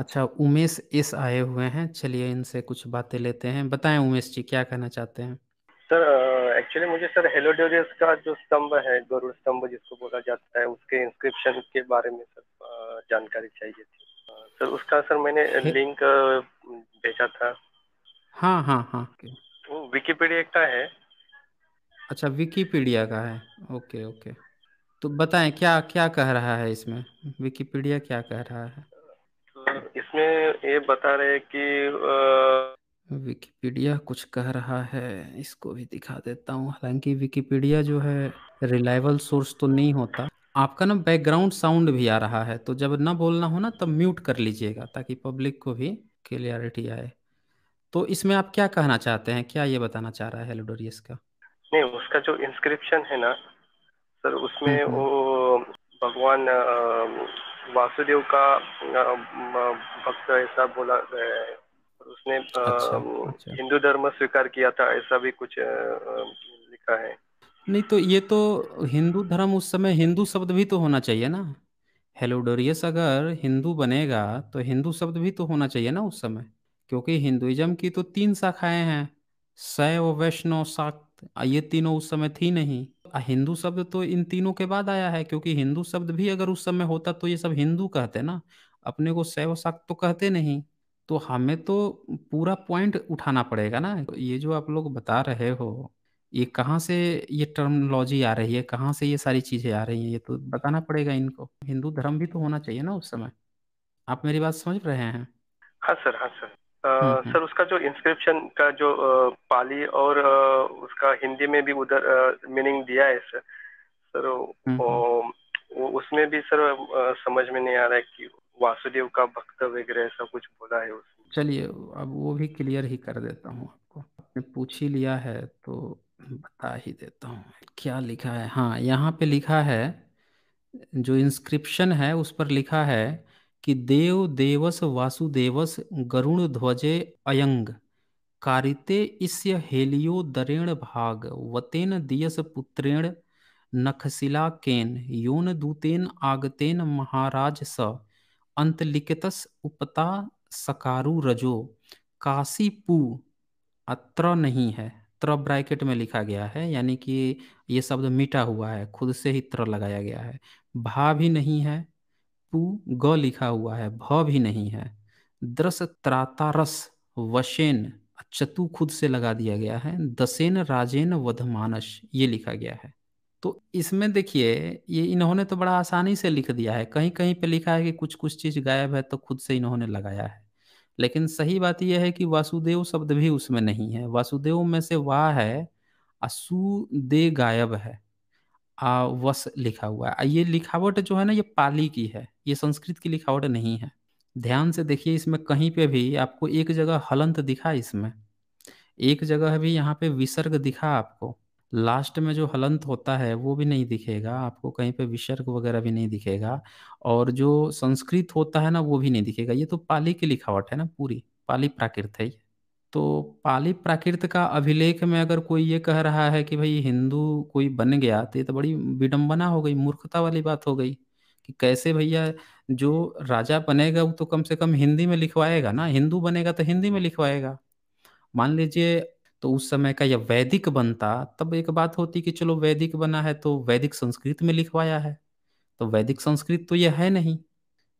अच्छा उमेश एस आए हुए हैं चलिए इनसे कुछ बातें लेते हैं बताएं उमेश जी क्या कहना चाहते हैं सर एक्चुअली मुझे सर हेलोडोरियस का जो स्तंभ है गरुड़ स्तंभ जिसको बोला जाता है उसके इंस्क्रिप्शन के बारे में सर जानकारी चाहिए थी सर उसका सर मैंने लिंक भेजा था हाँ हाँ हाँ वो विकीपीडिया का है अच्छा विकीपीडिया का है ओके ओके तो बताएं क्या क्या कह रहा है इसमें विकीपीडिया क्या कह रहा है इसमें ये बता रहे कि आ... विकिपीडिया कुछ कह रहा है इसको भी दिखा देता हूँ हालांकि विकिपीडिया जो है रिलायबल सोर्स तो नहीं होता आपका ना बैकग्राउंड साउंड भी आ रहा है तो जब ना बोलना हो ना तब म्यूट कर लीजिएगा ताकि पब्लिक को भी क्लियरिटी आए तो इसमें आप क्या कहना चाहते हैं क्या ये बताना चाह रहा है हेलोडोरियस का नहीं उसका जो इंस्क्रिप्शन है ना सर उसमें हम्म, हम्म। वो भगवान वासुदेव का भक्त ऐसा बोला गया है उसने अच्छा, अच्छा। हिंदू धर्म स्वीकार किया था ऐसा भी कुछ लिखा है नहीं तो ये तो हिंदू धर्म उस समय हिंदू शब्द भी तो होना चाहिए ना हेलोडोरियस अगर हिंदू बनेगा तो हिंदू शब्द भी तो होना चाहिए ना उस समय क्योंकि हिंदुइज्म की तो तीन शाखाएं हैं शैव वैष्णव शाक्त ये तीनों उस समय थी नहीं हिंदू शब्द तो इन तीनों के बाद आया है क्योंकि हिंदू शब्द भी अगर उस समय होता तो ये सब हिंदू कहते ना अपने को शैव शाक्त तो कहते नहीं तो हमें तो पूरा पॉइंट उठाना पड़ेगा ना ये जो आप लोग बता रहे हो ये कहाँ से ये टर्मोलॉजी आ रही है कहाँ से ये सारी चीजें आ रही हैं ये तो बताना पड़ेगा इनको हिंदू धर्म भी तो होना चाहिए ना उस समय आप मेरी बात समझ रहे हैं हाँ सर हाँ सर हम्म, हम्म। सर उसका जो इंस्क्रिप्शन का जो पाली और उसका हिंदी में भी उधर मीनिंग दिया है सर सर हम्म, उसमें भी सर समझ में नहीं आ रहा है कि वासुदेव का भक्त वगैरह ऐसा कुछ बोला है उसमें चलिए अब वो भी क्लियर ही कर देता हूँ आपको आपने पूछ ही लिया है तो बता ही देता हूँ क्या लिखा है हाँ यहाँ पे लिखा है जो इंस्क्रिप्शन है उस पर लिखा है कि देव देवस वासुदेवस गरुण ध्वजे अयंग कारिते इस्य हेलियो दरेण भाग वतेन दियस पुत्रेण नखशिला केन योन दूतेन आगतेन महाराज स अंतलिखितस उपता सकारु रजो काशीपू अत्र नहीं है त्र ब्रैकेट में लिखा गया है यानी कि ये शब्द मिटा हुआ है खुद से ही त्र लगाया गया है भा भी नहीं है पू ग लिखा हुआ है भ भी नहीं है द्रस त्रातारस वशेन चतु अच्छा खुद से लगा दिया गया है दसेन राजेन वधमानस ये लिखा गया है तो इसमें देखिए ये इन्होंने तो बड़ा आसानी से लिख दिया है कहीं कहीं पे लिखा है कि कुछ कुछ चीज गायब है तो खुद से इन्होंने लगाया है लेकिन सही बात यह है कि वासुदेव शब्द भी उसमें नहीं है वासुदेव में से वाह है असु दे गायब है आ वस लिखा हुआ है ये लिखावट जो है ना ये पाली की है ये संस्कृत की लिखावट नहीं है ध्यान से देखिए इसमें कहीं पे भी आपको एक जगह हलंत दिखा इसमें एक जगह भी यहाँ पे विसर्ग दिखा आपको लास्ट में जो हलंत होता है वो भी नहीं दिखेगा आपको कहीं पे विसर्ग वगैरह भी नहीं दिखेगा और जो संस्कृत होता है ना वो भी नहीं दिखेगा ये तो पाली की लिखावट है ना पूरी पाली प्राकृत है ये तो पाली प्राकृत का अभिलेख में अगर कोई ये कह रहा है कि भाई हिंदू कोई बन गया तो ये तो बड़ी विडम्बना हो गई मूर्खता वाली बात हो गई कि कैसे भैया जो राजा बनेगा वो तो कम से कम हिंदी में लिखवाएगा ना हिंदू बनेगा तो हिंदी में लिखवाएगा मान लीजिए तो उस समय का यह वैदिक बनता तब एक बात होती कि चलो वैदिक बना है तो वैदिक संस्कृत में लिखवाया है तो वैदिक संस्कृत तो यह है नहीं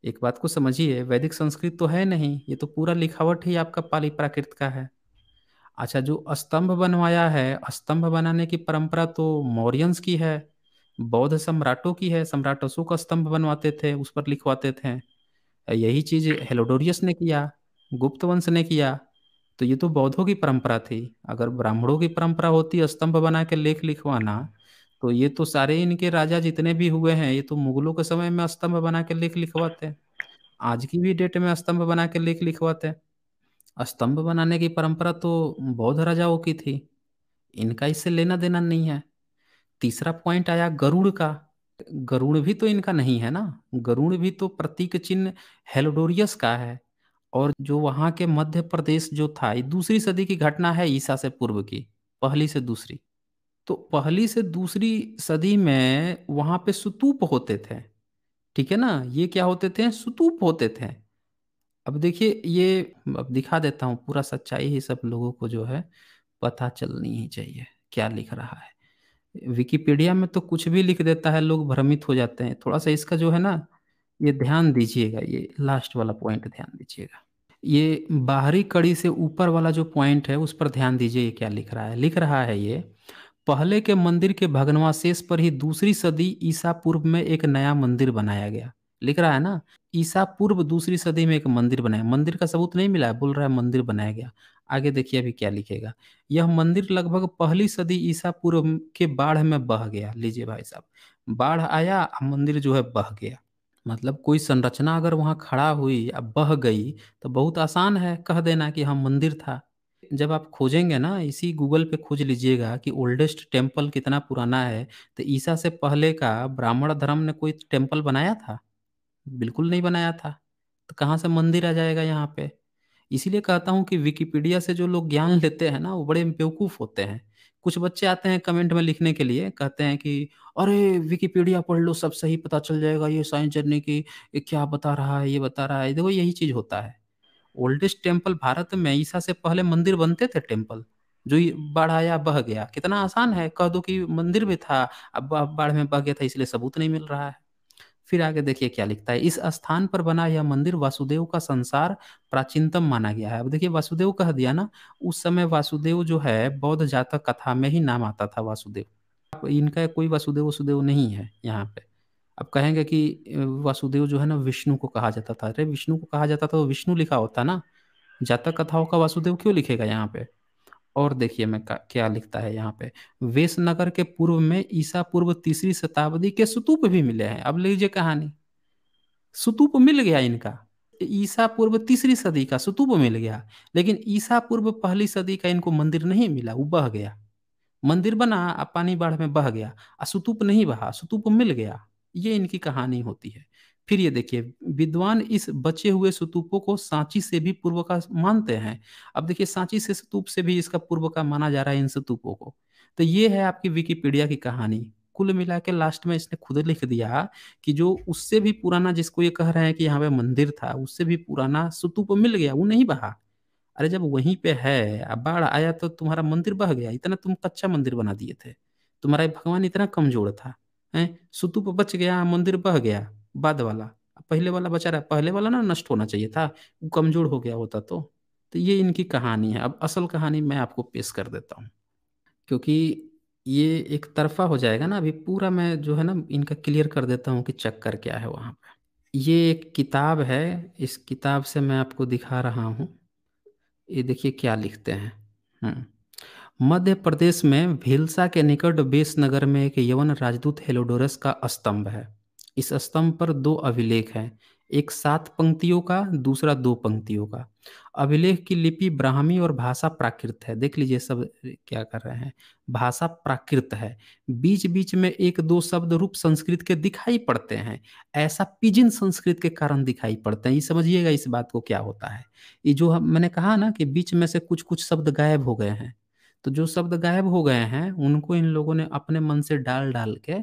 एक बात को समझिए वैदिक संस्कृत तो है नहीं ये तो पूरा लिखावट ही आपका पाली प्राकृत का है अच्छा जो स्तंभ बनवाया है स्तंभ बनाने की परंपरा तो मौर्यंस की है बौद्ध सम्राटों की है सम्राट अशोक का स्तंभ बनवाते थे उस पर लिखवाते थे यही चीज हेलोडोरियस ने किया गुप्त वंश ने किया तो ये तो बौद्धों की परंपरा थी अगर ब्राह्मणों की परंपरा होती स्तंभ बना के लेख लिखवाना तो ये तो सारे इनके राजा जितने भी हुए हैं ये तो मुगलों के समय में स्तंभ बना के लेख लिखवाते आज की भी डेट में स्तंभ बना के लेख लिखवाते स्तंभ बनाने की परंपरा तो बौद्ध राजाओं की थी इनका इससे लेना देना नहीं है तीसरा पॉइंट आया गरुड़ का गरुड़ भी तो इनका नहीं है ना गरुड़ भी तो प्रतीक चिन्ह हेलोडोरियस का है और जो वहाँ के मध्य प्रदेश जो था दूसरी सदी की घटना है ईसा से पूर्व की पहली से दूसरी तो पहली से दूसरी सदी में वहाँ पे सुतूप होते थे ठीक है ना ये क्या होते थे सुतूप होते थे अब देखिए ये अब दिखा देता हूँ पूरा सच्चाई ही सब लोगों को जो है पता चलनी ही चाहिए क्या लिख रहा है विकिपीडिया में तो कुछ भी लिख देता है लोग भ्रमित हो जाते हैं थोड़ा सा इसका जो है ना ये ध्यान दीजिएगा ये लास्ट वाला पॉइंट ध्यान दीजिएगा ये बाहरी कड़ी से ऊपर वाला जो पॉइंट है उस पर ध्यान दीजिए ये क्या लिख रहा है लिख रहा है ये पहले के मंदिर के भगनवाशेष पर ही दूसरी सदी ईसा पूर्व में एक नया मंदिर बनाया गया लिख रहा है ना ईसा पूर्व दूसरी सदी में एक मंदिर बनाया मंदिर का सबूत नहीं मिला है बोल रहा है मंदिर बनाया गया आगे देखिए अभी क्या लिखेगा यह मंदिर लगभग पहली सदी ईसा पूर्व के बाढ़ में बह गया लीजिए भाई साहब बाढ़ आया मंदिर जो है बह गया मतलब कोई संरचना अगर वहाँ खड़ा हुई या बह गई तो बहुत आसान है कह देना कि हाँ मंदिर था जब आप खोजेंगे ना इसी गूगल पे खोज लीजिएगा कि ओल्डेस्ट टेम्पल कितना पुराना है तो ईसा से पहले का ब्राह्मण धर्म ने कोई टेम्पल बनाया था बिल्कुल नहीं बनाया था तो कहाँ से मंदिर आ जाएगा यहाँ पे इसीलिए कहता हूँ कि विकिपीडिया से जो लोग ज्ञान लेते हैं ना वो बड़े बेवकूफ़ होते हैं कुछ बच्चे आते हैं कमेंट में लिखने के लिए कहते हैं कि अरे विकिपीडिया पढ़ लो सब सही पता चल जाएगा ये साइंस जर्नी की ये क्या बता रहा है ये बता रहा है देखो यही चीज़ होता है ओल्डेस्ट टेम्पल भारत में ईसा से पहले मंदिर बनते थे टेम्पल जो बाढ़ आया बह गया कितना आसान है कह दो कि मंदिर भी था अब बाढ़ में बह गया था इसलिए सबूत नहीं मिल रहा है फिर आगे देखिए क्या लिखता है इस स्थान पर बना यह मंदिर वासुदेव का संसार प्राचीनतम माना गया है अब देखिए वासुदेव कह दिया ना उस समय वासुदेव जो है बौद्ध जातक कथा में ही नाम आता था वासुदेव इनका कोई वासुदेव वसुदेव नहीं है यहाँ पे अब कहेंगे कि वासुदेव जो है ना विष्णु को कहा जाता था अरे विष्णु को कहा जाता था तो विष्णु लिखा होता ना जातक कथाओं का वासुदेव क्यों लिखेगा यहाँ पे और देखिए मैं क्या लिखता है यहाँ पे वेश नगर के पूर्व में ईसा पूर्व तीसरी शताब्दी के सुतूप भी मिले हैं अब लीजिए कहानी सुतूप मिल गया इनका ईसा पूर्व तीसरी सदी का सुतूप मिल गया लेकिन ईसा पूर्व पहली सदी का इनको मंदिर नहीं मिला वो बह गया मंदिर बना अब पानी बाढ़ में बह गया और सुतूप नहीं बहा सुतूप मिल गया ये इनकी कहानी होती है फिर ये देखिए विद्वान इस बचे हुए सुतूपों को सांची से भी पूर्व का मानते हैं अब देखिए सांची से स्तूप से भी इसका पूर्व का माना जा रहा है इन स्तूपों को तो ये है आपकी विकिपीडिया की कहानी कुल मिला के लास्ट में इसने खुद लिख दिया कि जो उससे भी पुराना जिसको ये कह रहे हैं कि यहाँ पे मंदिर था उससे भी पुराना सुतूप मिल गया वो नहीं बहा अरे जब वहीं पे है बाढ़ आया तो तुम्हारा मंदिर बह गया इतना तुम कच्चा मंदिर बना दिए थे तुम्हारा भगवान इतना कमजोर था है स्तूप बच गया मंदिर बह गया बाद वाला पहले वाला बचा रहा पहले वाला ना नष्ट होना चाहिए था वो कमजोर हो गया होता तो तो ये इनकी कहानी है अब असल कहानी मैं आपको पेश कर देता हूँ क्योंकि ये एक तरफा हो जाएगा ना अभी पूरा मैं जो है ना इनका क्लियर कर देता हूँ कि चक्कर क्या है वहाँ पर ये एक किताब है इस किताब से मैं आपको दिखा रहा हूँ ये देखिए क्या लिखते हैं हम्म। मध्य प्रदेश में भीलसा के निकट बेस नगर में एक यवन राजदूत हेलोडोरस का स्तंभ है इस स्तंभ पर दो अभिलेख हैं एक सात पंक्तियों का दूसरा दो पंक्तियों का अभिलेख की लिपि ब्राह्मी और भाषा प्राकृत है देख लीजिए सब क्या कर रहे हैं भाषा प्राकृत है बीच बीच में एक दो शब्द रूप संस्कृत के दिखाई पड़ते हैं ऐसा पिजिन संस्कृत के कारण दिखाई पड़ते हैं ये समझिएगा इस बात को क्या होता है ये जो मैंने कहा ना कि बीच में से कुछ कुछ शब्द गायब हो गए हैं तो जो शब्द गायब हो गए हैं उनको इन लोगों ने अपने मन से डाल डाल के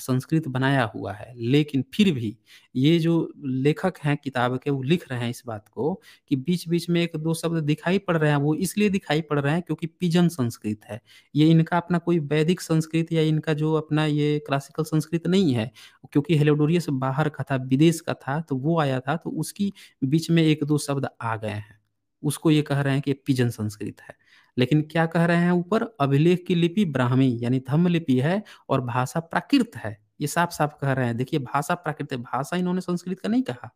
संस्कृत बनाया हुआ है लेकिन फिर भी ये जो लेखक हैं किताब के वो लिख रहे हैं इस बात को कि बीच बीच में एक दो शब्द दिखाई पड़ रहे हैं वो इसलिए दिखाई पड़ रहे हैं क्योंकि पिजन संस्कृत है ये इनका अपना कोई वैदिक संस्कृत या इनका जो अपना ये क्लासिकल संस्कृत नहीं है क्योंकि हेलोडोरियस बाहर का था विदेश का था तो वो आया था तो उसकी बीच में एक दो शब्द आ गए हैं उसको ये कह रहे हैं कि पिजन संस्कृत है लेकिन क्या कह रहे हैं ऊपर अभिलेख की लिपि ब्राह्मी यानी धम्म लिपि है और भाषा प्राकृत है ये साफ साफ कह रहे हैं देखिए भाषा प्राकृत है भाषा इन्होंने संस्कृत का नहीं कहा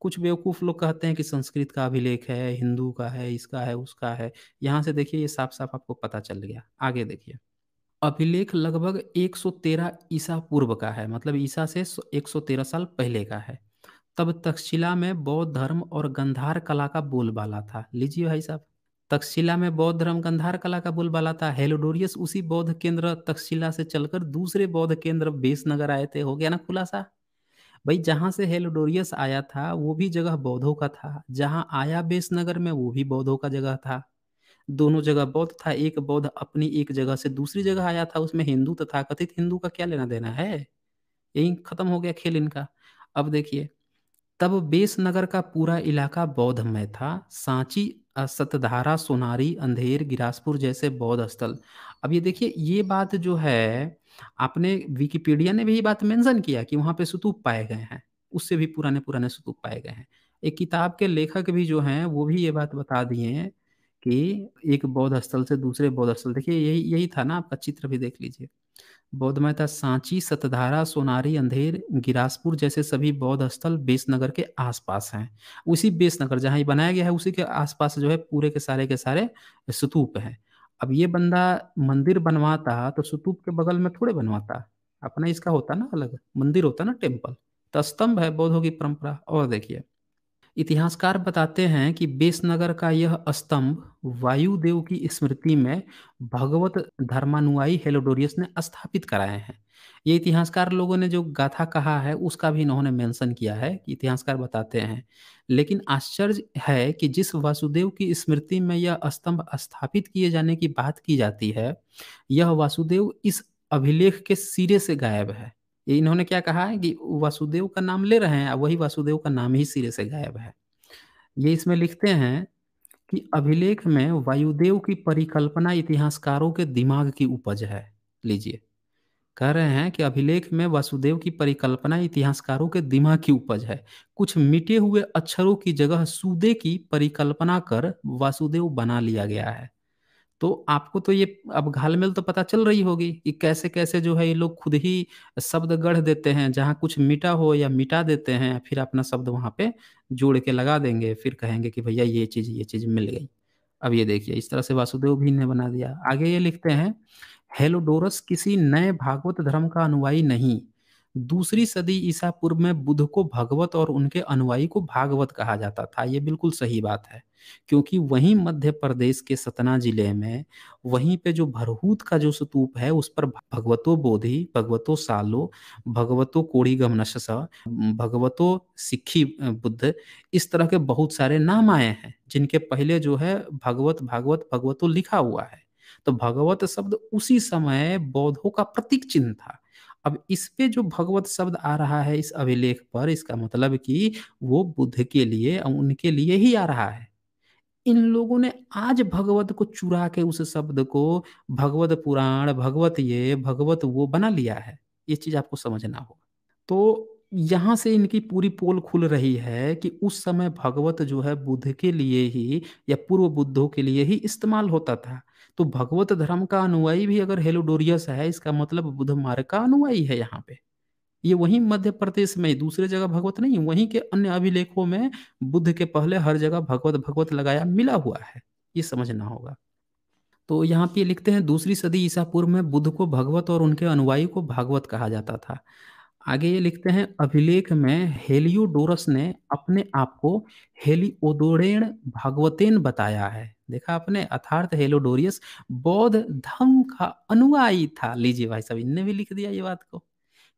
कुछ बेवकूफ लोग कहते हैं कि संस्कृत का अभिलेख है हिंदू का है इसका है उसका है यहाँ से देखिए ये साफ साफ आपको पता चल गया आगे देखिए अभिलेख लगभग 113 ईसा पूर्व का है मतलब ईसा से 113 साल पहले का है तब तक्षशिला में बौद्ध धर्म और गंधार कला का बोलबाला था लीजिए भाई साहब तक्षशिला में बौद्ध धर्म गंधार कला का बोलबाला था हेलोडोरियस उसी बौद्ध केंद्र तक्षशिला से चलकर दूसरे बौद्ध केंद्र बेस नगर आए थे हो गया ना खुलासा भाई जहाँ से हेलोडोरियस आया था वो भी जगह बौद्धों का था जहाँ आया बेस नगर में वो भी बौद्धों का जगह था दोनों जगह बौद्ध था एक बौद्ध अपनी एक जगह से दूसरी जगह आया था उसमें हिंदू तथा कथित हिंदू का क्या लेना देना है यही खत्म हो गया खेल इनका अब देखिए तब बेस नगर का पूरा इलाका बौद्धमय था सांची सतधारा, सोनारी, अंधेर, गिरासपुर जैसे बौद्ध स्थल। अब ये देखिए ये बात जो है, आपने विकिपीडिया ने भी ये बात मेंशन किया कि वहाँ पे सुतूप पाए गए हैं। उससे भी पुराने-पुराने सुतूप पाए गए हैं। एक किताब के लेखक भी जो हैं, वो भी ये बात बता दिए कि एक बौद्ध स्थल से दूसरे बौद्ध स्थल देखिए यही यही था ना, आपका चित्र भी देख लीजिए। बौद्ध था सांची सतधारा सोनारी अंधेर गिरासपुर जैसे सभी बौद्ध स्थल बेसनगर के आसपास हैं उसी बेसनगर जहाँ ये बनाया गया है उसी के आसपास जो है पूरे के सारे के सारे स्तूप हैं अब ये बंदा मंदिर बनवाता तो स्तूप के बगल में थोड़े बनवाता अपना इसका होता ना अलग मंदिर होता ना टेम्पल तो स्तंभ है बौद्धों की परंपरा और देखिए इतिहासकार बताते हैं कि बेसनगर का यह स्तंभ वायुदेव की स्मृति में भगवत धर्मानुयायी हेलोडोरियस ने स्थापित कराए हैं ये इतिहासकार लोगों ने जो गाथा कहा है उसका भी इन्होंने मेंशन किया है कि इतिहासकार बताते हैं लेकिन आश्चर्य है कि जिस वासुदेव की स्मृति में यह स्तंभ स्थापित किए जाने की बात की जाती है यह वासुदेव इस अभिलेख के सिरे से गायब है ये इन्होंने क्या कहा है कि वासुदेव का नाम ले रहे हैं और वही वासुदेव का नाम ही सिरे से गायब है ये इसमें लिखते हैं कि अभिलेख में वायुदेव की परिकल्पना इतिहासकारों के दिमाग की उपज है लीजिए कह रहे हैं कि अभिलेख में वासुदेव की परिकल्पना इतिहासकारों के दिमाग की उपज है कुछ मिटे हुए अक्षरों की जगह सूदे की परिकल्पना कर वासुदेव बना लिया गया है तो आपको तो ये अब घालमेल तो पता चल रही होगी कि कैसे कैसे जो है ये लोग खुद ही शब्द गढ़ देते हैं जहाँ कुछ मिटा हो या मिटा देते हैं फिर अपना शब्द वहाँ पे जोड़ के लगा देंगे फिर कहेंगे कि भैया ये चीज ये चीज मिल गई अब ये देखिए इस तरह से वासुदेव भी ने बना दिया आगे ये लिखते हैं हेलोडोरस किसी नए भागवत धर्म का अनुवाई नहीं दूसरी सदी ईसा पूर्व में बुद्ध को भगवत और उनके अनुयायी को भागवत कहा जाता था ये बिल्कुल सही बात है क्योंकि वही मध्य प्रदेश के सतना जिले में वहीं पे जो भरहूत का जो स्तूप है उस पर भगवतो बोधि भगवतो सालो भगवतो कोड़ी गम भगवतो सिक्खी बुद्ध इस तरह के बहुत सारे नाम आए हैं जिनके पहले जो है भगवत भागवत भगवतो लिखा हुआ है तो भगवत शब्द उसी समय बौद्धों का प्रतीक चिन्ह था अब इस पे जो भगवत शब्द आ रहा है इस अभिलेख पर इसका मतलब कि वो बुद्ध के लिए उनके लिए ही आ रहा है इन लोगों ने आज भगवत को चुरा के उस शब्द को भगवत पुराण भगवत ये भगवत वो बना लिया है ये चीज आपको समझना होगा तो यहाँ से इनकी पूरी पोल खुल रही है कि उस समय भगवत जो है बुद्ध के लिए ही या पूर्व बुद्धों के लिए ही इस्तेमाल होता था तो भगवत धर्म का अनुयायी भी अगर हेलोडोरियस है इसका मतलब बुद्ध मार्ग का अनुयायी है यहाँ पे ये वही मध्य प्रदेश में दूसरे जगह भगवत नहीं वहीं के अन्य अभिलेखों में बुद्ध के पहले हर जगह भगवत भगवत लगाया मिला हुआ है ये समझना होगा तो यहाँ पे लिखते हैं दूसरी सदी ईसा पूर्व में बुद्ध को भगवत और उनके अनुयायी को भागवत कहा जाता था आगे ये लिखते हैं अभिलेख में हेलियोडोरस ने अपने आप को हेलिओदोरेण भागवतेन बताया है देखा आपने अर्थात हेलोडोरियस बौद्ध धर्म का अनुयायी था लीजिए भाई साहब इनने भी लिख दिया ये बात को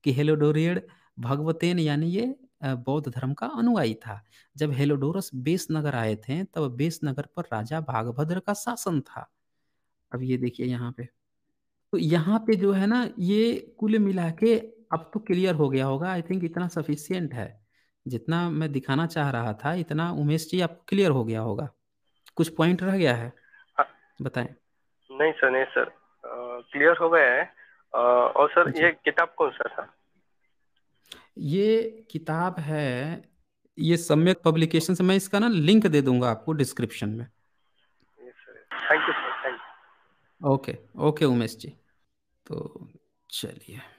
कि हेलोडोरियड भगवतेन यानी ये बौद्ध धर्म का अनुयायी था जब हेलोडोरस बेस नगर आए थे तब बेस नगर पर राजा भागभद्र का शासन था अब ये देखिए यहाँ पे तो यहाँ पे जो है ना ये कुल मिला के अब तो क्लियर हो गया होगा आई थिंक इतना सफिशियंट है जितना मैं दिखाना चाह रहा था इतना उमेश जी आपको क्लियर हो गया होगा कुछ पॉइंट रह गया है हाँ। बताएं नहीं सर नहीं सर क्लियर हो गया है आ, और सर अच्छा। ये किताब कौन सा था ये किताब है ये सम्यक पब्लिकेशन से मैं इसका ना लिंक दे दूंगा आपको डिस्क्रिप्शन में thank you sir thank you okay okay Umesh ji तो चलिए